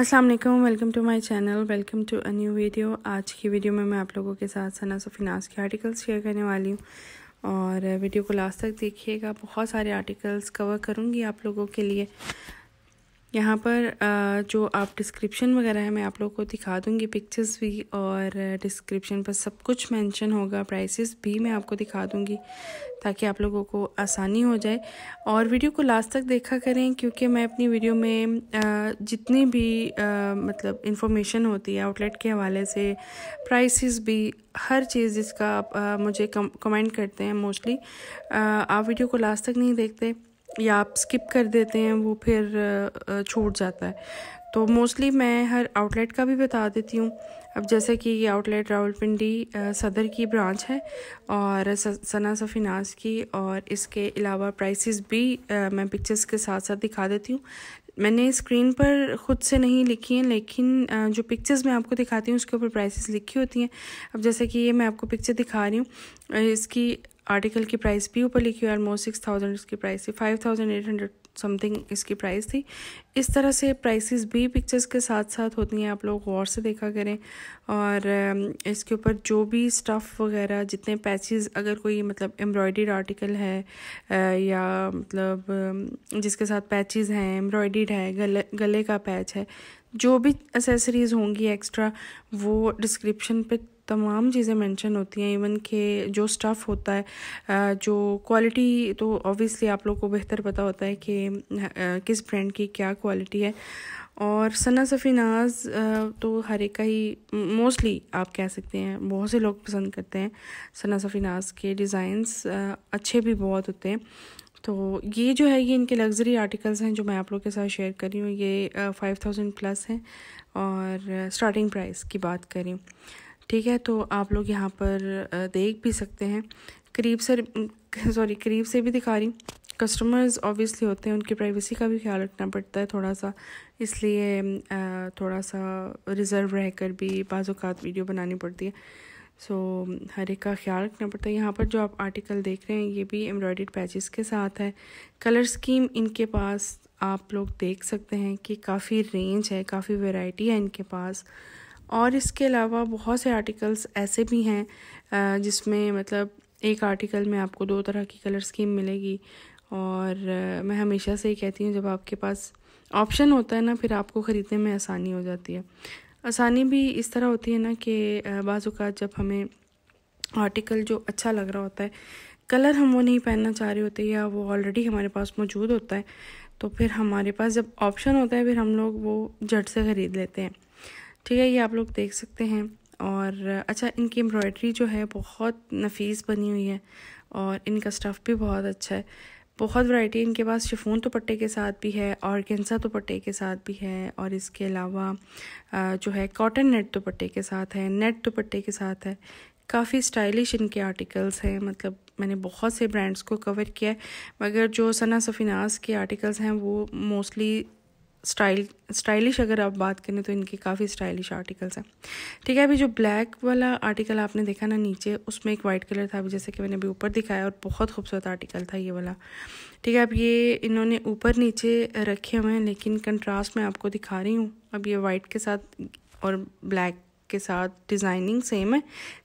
अस्सलाम वालेकुम welcome to my channel welcome to a new video आज की वीडियो में मैं आप लोगों के साथ सना सफ़िनास के आर्टिकल्स शेयर करने वाली हूँ और वीडियो को लास्ट तक देखिएगा बहुत सारे आर्टिकल्स कवर करूँगी आप लोगों के लिए यहाँ पर जो आप डिस्क्रिप्शन वगैरह है मैं आप लोगों को दिखा दूँगी पिक्चर्स भी और डिस्क्रिप्शन पर सब कुछ मेंशन होगा प्राइसेस भी मैं आपको दिखा दूँगी ताकि आप लोगों को आसानी हो जाए और वीडियो को लास्ट तक देखा करें क्योंकि मैं अपनी वीडियो में जितनी भी मतलब इंफॉर्मेशन होती है आउटलेट के हवाले से प्राइस भी हर चीज़ जिसका आप मुझे कमेंट करते हैं मोस्टली आप वीडियो को लास्ट तक नहीं देखते या आप स्किप कर देते हैं वो फिर छूट जाता है तो मोस्टली मैं हर आउटलेट का भी बता देती हूँ अब जैसे कि ये आउटलेट रावलपिंडी सदर की ब्रांच है और सना सफिनास की और इसके अलावा प्राइसेस भी मैं पिक्चर्स के साथ साथ दिखा देती हूँ मैंने स्क्रीन पर ख़ुद से नहीं लिखी हैं लेकिन जो पिक्चर्स मैं आपको दिखाती हूँ उसके ऊपर प्राइसेस लिखी होती हैं अब जैसे कि ये मैं आपको पिक्चर दिखा रही हूँ इसकी आर्टिकल की प्राइस भी ऊपर लिखी हुई आलमोस्ट सिक्स थाउजेंड इसकी प्राइस थी five thousand eight hundred something इसकी प्राइस थी इस तरह से प्राइसेस भी पिक्चर्स के साथ साथ होती हैं आप लोग गौर से देखा करें और um, इसके ऊपर जो भी स्टफ़ वगैरह जितने पैचेस अगर कोई मतलब एम्ब्रॉयड आर्टिकल है या मतलब um, जिसके साथ पैचेस हैं एम्ब्रॉयड है गले गले का पैच है जो भी एसेसरीज़ होंगी एक्स्ट्रा वो डिस्क्रिप्शन पे तमाम चीज़ें मेंशन होती हैं इवन के जो स्टफ़ होता है जो क्वालिटी तो ऑब्वियसली आप लोग को बेहतर पता होता है कि किस ब्रांड की क्या क्वालिटी है और सना सफ़ीनाज तो हर एक का ही मोस्टली आप कह सकते हैं बहुत से लोग पसंद करते हैं सना सफ़ीनाज के डिज़ाइंस अच्छे भी बहुत होते हैं तो ये जो है ये इनके लग्जरी आर्टिकल्स हैं जो मैं आप लोग के साथ शेयर कर रही हूँ ये फाइव थाउजेंड प्लस हैं और स्टार्टिंग प्राइस की बात करी ठीक है तो आप लोग यहाँ पर देख भी सकते हैं करीब से सॉरी करीब से भी दिखा रही कस्टमर्स ऑब्वियसली होते हैं उनकी प्राइवेसी का भी ख्याल रखना पड़ता है थोड़ा सा इसलिए थोड़ा सा रिज़र्व रहकर भी बाज़ात वीडियो बनानी पड़ती है सो so, हर एक का ख्याल रखना पड़ता है यहाँ पर जो आप आर्टिकल देख रहे हैं ये भी एम्ब्रॉयड पैचेस के साथ है कलर स्कीम इनके पास आप लोग देख सकते हैं कि काफ़ी रेंज है काफ़ी वेराइटी है इनके पास और इसके अलावा बहुत से आर्टिकल्स ऐसे भी हैं जिसमें मतलब एक आर्टिकल में आपको दो तरह की कलर स्कीम मिलेगी और मैं हमेशा से ही कहती हूँ जब आपके पास ऑप्शन होता है ना फिर आपको ख़रीदने में आसानी हो जाती है आसानी भी इस तरह होती है ना कि बाज़ात जब हमें आर्टिकल जो अच्छा लग रहा होता है कलर हम वो नहीं पहनना चाह रहे होते या वो ऑलरेडी हमारे पास मौजूद होता है तो फिर हमारे पास जब ऑप्शन होता है फिर हम लोग वो झट से ख़रीद लेते हैं ठीक है ये आप लोग देख सकते हैं और अच्छा इनकी एम्ब्रॉयडरी जो है बहुत नफीस बनी हुई है और इनका स्टफ़ भी बहुत अच्छा है बहुत वैरायटी इनके पास शिफोन दुपट्टे के साथ भी है और गेंसा दुपट्टे के साथ भी है और इसके अलावा जो है कॉटन नेट दुपट्टे के साथ है नेट दुपट्टे के साथ है काफ़ी स्टाइलिश इनके आर्टिकल्स हैं मतलब मैंने बहुत से ब्रांड्स को कवर किया है मगर जो सना सफिनास के आर्टिकल्स हैं वो मोस्टली स्टाइल स्टाइलिश अगर आप बात करें तो इनके काफ़ी स्टाइलिश आर्टिकल्स हैं ठीक है अभी जो ब्लैक वाला आर्टिकल आपने देखा ना नीचे उसमें एक वाइट कलर था अभी जैसे कि मैंने अभी ऊपर दिखाया और बहुत खूबसूरत आर्टिकल था ये वाला ठीक है अब ये इन्होंने ऊपर नीचे रखे हुए हैं लेकिन कंट्रास्ट मैं आपको दिखा रही हूँ अब ये वाइट के साथ और ब्लैक के साथ डिज़ाइनिंग सेम है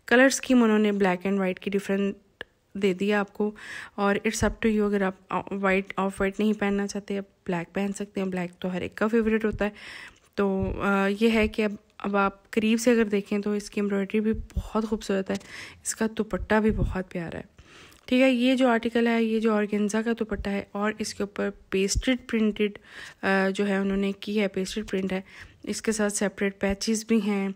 कलर स्कीम उन्होंने ब्लैक एंड वाइट की डिफरेंट दे दिया आपको और इट्स अप टू यू अगर आप वाइट ऑफ वाइट नहीं पहनना चाहते आप ब्लैक पहन सकते हैं ब्लैक तो हर एक का फेवरेट होता है तो ये है कि अब अब आप करीब से अगर देखें तो इसकी एम्ब्रॉयडरी भी बहुत खूबसूरत है इसका दुपट्टा भी बहुत प्यारा है ठीक है ये जो आर्टिकल है ये जो ऑर्गेन्जा का दुपट्टा है और इसके ऊपर पेस्टेड प्रिंटेड जो है उन्होंने की है पेस्टेड प्रिंट है इसके साथ सेपरेट पैचेस भी हैं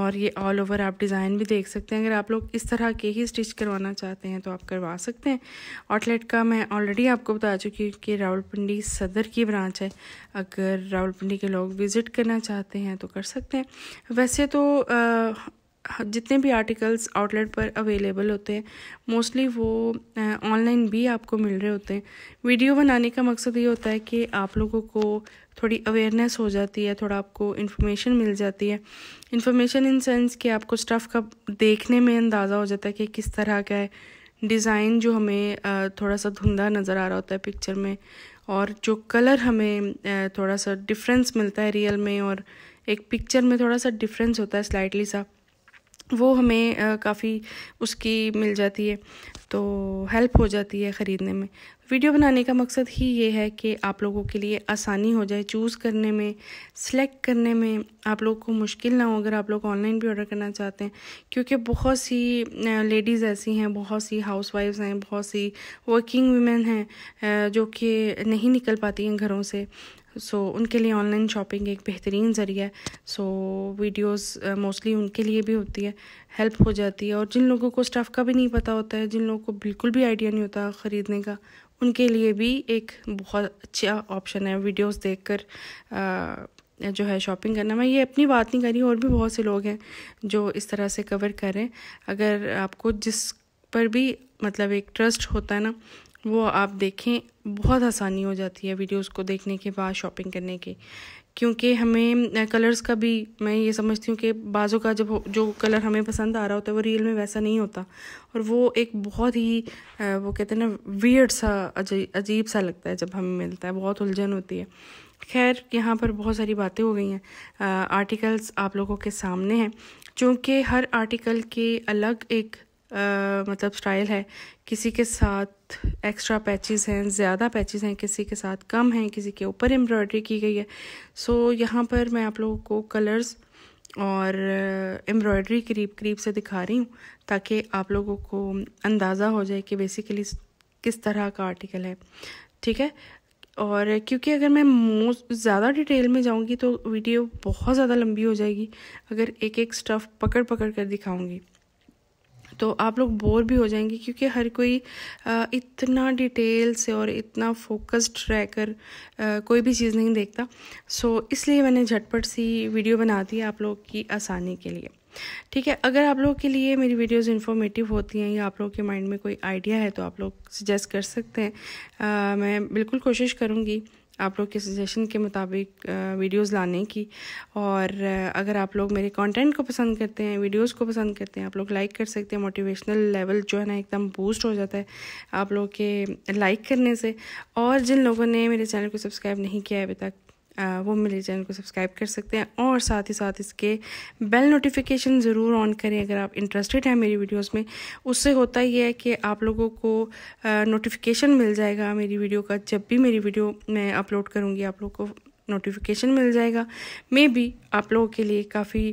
और ये ऑल ओवर आप डिज़ाइन भी देख सकते हैं अगर आप लोग इस तरह के ही स्टिच करवाना चाहते हैं तो आप करवा सकते हैं आउटलेट का मैं ऑलरेडी आपको बता चुकी हूँ कि रावलपिंडी सदर की ब्रांच है अगर रावलपिंडी के लोग विज़िट करना चाहते हैं तो कर सकते हैं वैसे तो हाँ, जितने भी आर्टिकल्स आउटलेट पर अवेलेबल होते हैं मोस्टली वो ऑनलाइन भी आपको मिल रहे होते हैं वीडियो बनाने का मकसद ये होता है कि आप लोगों को थोड़ी अवेयरनेस हो जाती है थोड़ा आपको इन्फॉर्मेशन मिल जाती है इन्फॉर्मेशन इन सेंस कि आपको स्टफ़ का देखने में अंदाज़ा हो जाता है कि किस तरह का है डिज़ाइन जो हमें थोड़ा सा धुंधा नज़र आ रहा होता है पिक्चर में और जो कलर हमें थोड़ा सा डिफरेंस मिलता है रियल में और एक पिक्चर में थोड़ा सा डिफरेंस होता है स्लाइटली सा वो हमें काफ़ी उसकी मिल जाती है तो हेल्प हो जाती है ख़रीदने में वीडियो बनाने का मकसद ही ये है कि आप लोगों के लिए आसानी हो जाए चूज़ करने में सिलेक्ट करने में आप लोगों को मुश्किल ना हो अगर आप लोग ऑनलाइन भी ऑर्डर करना चाहते हैं क्योंकि बहुत सी लेडीज़ ऐसी हैं बहुत सी हाउस वाइफ्स हैं बहुत सी वर्किंग वीमेन हैं जो कि नहीं निकल पाती हैं घरों से सो so, उनके लिए ऑनलाइन शॉपिंग एक बेहतरीन ज़रिया है so so, videos mostly uh, उनके लिए भी होती है हेल्प हो जाती है और जिन लोगों को स्टफ़ का भी नहीं पता होता है जिन लोगों को बिल्कुल भी आइडिया नहीं होता ख़रीदने का उनके लिए भी एक बहुत अच्छा ऑप्शन है वीडियोस देखकर uh, जो है शॉपिंग करना मैं ये अपनी बात नहीं करी और भी बहुत से लोग हैं जो इस तरह से कवर करें अगर आपको जिस पर भी मतलब एक ट्रस्ट होता है ना वो आप देखें बहुत आसानी हो जाती है वीडियोस को देखने के बाद शॉपिंग करने के क्योंकि हमें कलर्स का भी मैं ये समझती हूँ कि बाज़ों का जब जो कलर हमें पसंद आ रहा होता है वो रियल में वैसा नहीं होता और वो एक बहुत ही वो कहते हैं ना वियर्ड सा अजीब सा लगता है जब हमें मिलता है बहुत उलझन होती है खैर यहाँ पर बहुत सारी बातें हो गई हैं आर्टिकल्स आप लोगों के सामने हैं चूँकि हर आर्टिकल के अलग एक मतलब स्टाइल है किसी के साथ एक्स्ट्रा पैचेस हैं ज़्यादा पैचेस हैं किसी के साथ कम हैं किसी के ऊपर एम्ब्रॉयडरी की गई है सो so, यहाँ पर मैं आप लोगों को कलर्स और एम्ब्रॉयडरी करीब करीब से दिखा रही हूँ ताकि आप लोगों को अंदाज़ा हो जाए कि बेसिकली किस तरह का आर्टिकल है ठीक है और क्योंकि अगर मैं मोस्ट ज़्यादा डिटेल में जाऊँगी तो वीडियो बहुत ज़्यादा लंबी हो जाएगी अगर एक एक स्टफ़ पकड़ पकड़ कर दिखाऊँगी तो आप लोग बोर भी हो जाएंगे क्योंकि हर कोई इतना डिटेल से और इतना फोकस्ड रहकर कोई भी चीज़ नहीं देखता सो इसलिए मैंने झटपट सी वीडियो बना दी आप लोग की आसानी के लिए ठीक है अगर आप लोगों के लिए मेरी वीडियोस इन्फॉर्मेटिव होती हैं या आप लोगों के माइंड में कोई आइडिया है तो आप लोग सजेस्ट कर सकते हैं आ, मैं बिल्कुल कोशिश करूँगी आप लोग के सजेशन के मुताबिक वीडियोस लाने की और अगर आप लोग मेरे कंटेंट को पसंद करते हैं वीडियोस को पसंद करते हैं आप लोग लाइक कर सकते हैं मोटिवेशनल लेवल जो है ना एकदम बूस्ट हो जाता है आप लोग के लाइक करने से और जिन लोगों ने मेरे चैनल को सब्सक्राइब नहीं किया है अभी तक वो मेरे चैनल को सब्सक्राइब कर सकते हैं और साथ ही साथ इसके बेल नोटिफिकेशन ज़रूर ऑन करें अगर आप इंटरेस्टेड हैं मेरी वीडियोस में उससे होता ही है कि आप लोगों को नोटिफिकेशन मिल जाएगा मेरी वीडियो का जब भी मेरी वीडियो मैं अपलोड करूँगी आप लोगों को नोटिफिकेशन मिल जाएगा मे बी आप लोगों के लिए काफ़ी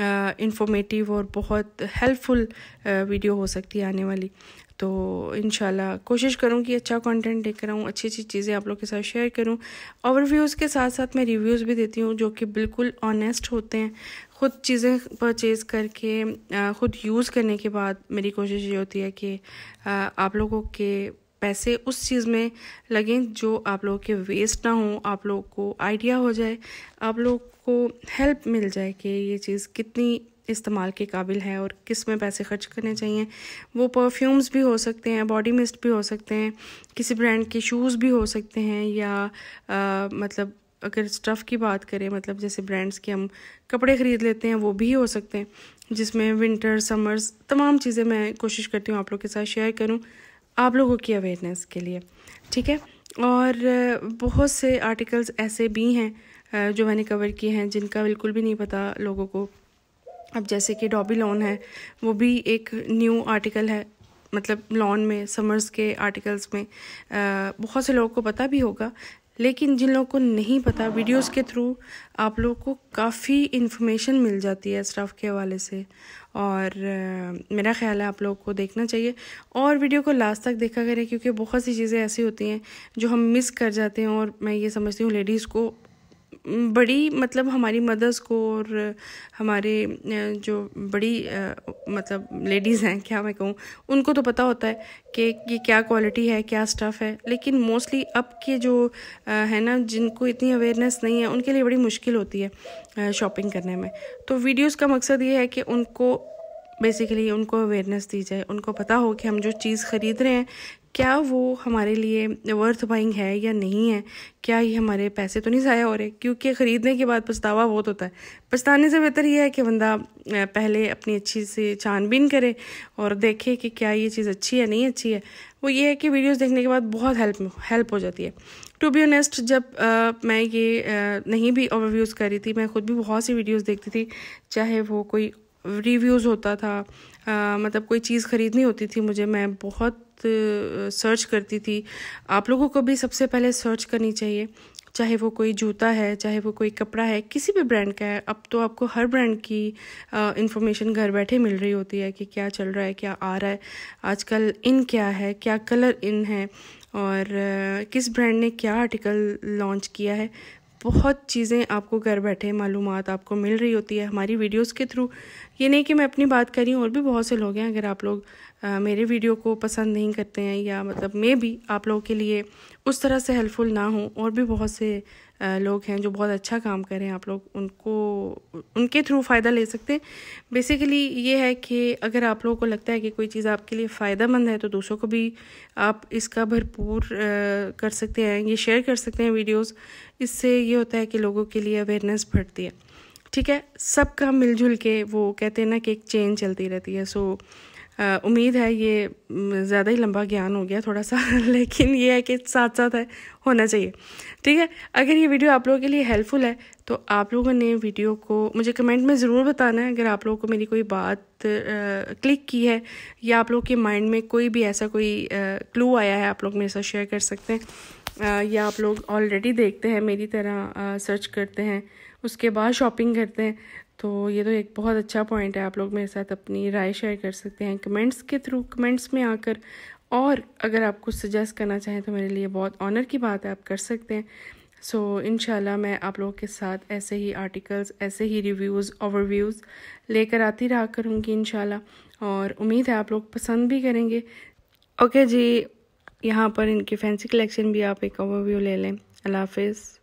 इंफॉर्मेटिव और बहुत हेल्पफुल वीडियो हो सकती है आने वाली तो इन कोशिश करूँ कि अच्छा कंटेंट लेकर आऊँ अच्छी अच्छी चीज़ें आप लोग के साथ शेयर करूँ ओवरव्यूज़ के साथ साथ मैं रिव्यूज़ भी देती हूँ जो कि बिल्कुल ऑनेस्ट होते हैं ख़ुद चीज़ें परचेज़ करके ख़ुद यूज़ करने के बाद मेरी कोशिश ये होती है कि आप लोगों के पैसे उस चीज़ में लगें जो आप लोगों के वेस्ट ना हो आप लोगों को आइडिया हो जाए आप लोग को हेल्प मिल जाए कि ये चीज़ कितनी इस्तेमाल के काबिल है और किस में पैसे खर्च करने चाहिए वो परफ्यूम्स भी हो सकते हैं बॉडी मिस्ट भी हो सकते हैं किसी ब्रांड के शूज़ भी हो सकते हैं या आ, मतलब अगर स्टफ़ की बात करें मतलब जैसे ब्रांड्स के हम कपड़े ख़रीद लेते हैं वो भी हो सकते हैं जिसमें विंटर समर्स तमाम चीज़ें मैं कोशिश करती हूँ आप लोग के साथ शेयर करूँ आप लोगों की अवेयरनेस के लिए ठीक है और बहुत से आर्टिकल्स ऐसे भी हैं जो मैंने कवर किए हैं जिनका बिल्कुल भी नहीं पता लोगों को अब जैसे कि डॉबी लॉन है वो भी एक न्यू आर्टिकल है मतलब लॉन में समर्स के आर्टिकल्स में बहुत से लोगों को पता भी होगा लेकिन जिन लोगों को नहीं पता वीडियोस के थ्रू आप लोगों को काफ़ी इन्फॉर्मेशन मिल जाती है स्टाफ के हवाले से और आ, मेरा ख्याल है आप लोगों को देखना चाहिए और वीडियो को लास्ट तक देखा करें क्योंकि बहुत सी चीज़ें ऐसी होती हैं जो हम मिस कर जाते हैं और मैं ये समझती हूँ लेडीज़ को बड़ी मतलब हमारी मदर्स को और हमारे जो बड़ी मतलब लेडीज़ हैं क्या मैं कहूँ उनको तो पता होता है कि ये क्या क्वालिटी है क्या स्टफ़ है लेकिन मोस्टली अब के जो है ना जिनको इतनी अवेयरनेस नहीं है उनके लिए बड़ी मुश्किल होती है शॉपिंग करने में तो वीडियोस का मकसद ये है कि उनको बेसिकली उनको अवेयरनेस दी जाए उनको पता हो कि हम जो चीज़ ख़रीद रहे हैं क्या वो हमारे लिए वर्थ बाइंग है या नहीं है क्या ये हमारे पैसे तो नहीं ज़ाया हो रहे क्योंकि ख़रीदने के बाद पछतावा बहुत होता है पछताने से बेहतर यह है कि बंदा पहले अपनी अच्छी से छानबीन करे और देखे कि क्या ये चीज़ अच्छी है नहीं अच्छी है वो ये है कि वीडियोस देखने के बाद बहुत हेल्प हेल्प हो जाती है टू बी ऑनेस्ट जब आ, मैं ये आ, नहीं भी ओवरव्यूज़ कर रही थी मैं खुद भी बहुत सी वीडियोस देखती थी चाहे वो कोई रिव्यूज़ होता था आ, मतलब कोई चीज़ ख़रीदनी होती थी मुझे मैं बहुत सर्च करती थी आप लोगों को भी सबसे पहले सर्च करनी चाहिए चाहे वो कोई जूता है चाहे वो कोई कपड़ा है किसी भी ब्रांड का है अब तो आपको हर ब्रांड की इन्फॉर्मेशन घर बैठे मिल रही होती है कि क्या चल रहा है क्या आ रहा है आजकल इन क्या है क्या कलर इन है और किस ब्रांड ने क्या आर्टिकल लॉन्च किया है बहुत चीज़ें आपको घर बैठे मालूम आपको मिल रही होती है हमारी वीडियोस के थ्रू ये नहीं कि मैं अपनी बात करी और भी बहुत से लोग हैं अगर आप लोग आ, मेरे वीडियो को पसंद नहीं करते हैं या मतलब मे भी आप लोगों के लिए उस तरह से हेल्पफुल ना हो और भी बहुत से लोग हैं जो बहुत अच्छा काम कर रहे हैं आप लोग उनको उनके थ्रू फ़ायदा ले सकते हैं बेसिकली ये है कि अगर आप लोगों को लगता है कि कोई चीज़ आपके लिए फ़ायदेमंद है तो दूसरों को भी आप इसका भरपूर कर सकते हैं ये शेयर कर सकते हैं वीडियोज़ इससे ये होता है कि लोगों के लिए अवेयरनेस बढ़ती है ठीक है सबका मिलजुल के वो कहते हैं ना कि एक चेन चलती रहती है सो so, उम्मीद है ये ज़्यादा ही लंबा ज्ञान हो गया थोड़ा सा लेकिन ये है कि साथ साथ है होना चाहिए ठीक है अगर ये वीडियो आप लोगों के लिए हेल्पफुल है तो आप लोगों ने वीडियो को मुझे कमेंट में ज़रूर बताना है अगर आप लोगों को मेरी कोई बात आ, क्लिक की है या आप लोग के माइंड में कोई भी ऐसा कोई क्लू आया है आप लोग मेरे साथ शेयर कर सकते हैं या आप लोग ऑलरेडी देखते हैं मेरी तरह सर्च करते हैं उसके बाद शॉपिंग करते हैं तो ये तो एक बहुत अच्छा पॉइंट है आप लोग मेरे साथ अपनी राय शेयर कर सकते हैं कमेंट्स के थ्रू कमेंट्स में आकर और अगर आप कुछ सजेस्ट करना चाहें तो मेरे लिए बहुत ऑनर की बात है आप कर सकते हैं सो so, इनशाला मैं आप लोगों के साथ ऐसे ही आर्टिकल्स ऐसे ही रिव्यूज़ ओवरव्यूज़ लेकर आती रहा करूँगी इन और उम्मीद है आप लोग पसंद भी करेंगे ओके okay जी यहाँ पर इनकी फैंसी कलेक्शन भी आप एक ओवरव्यू ले लें अल्लाह हाफिज़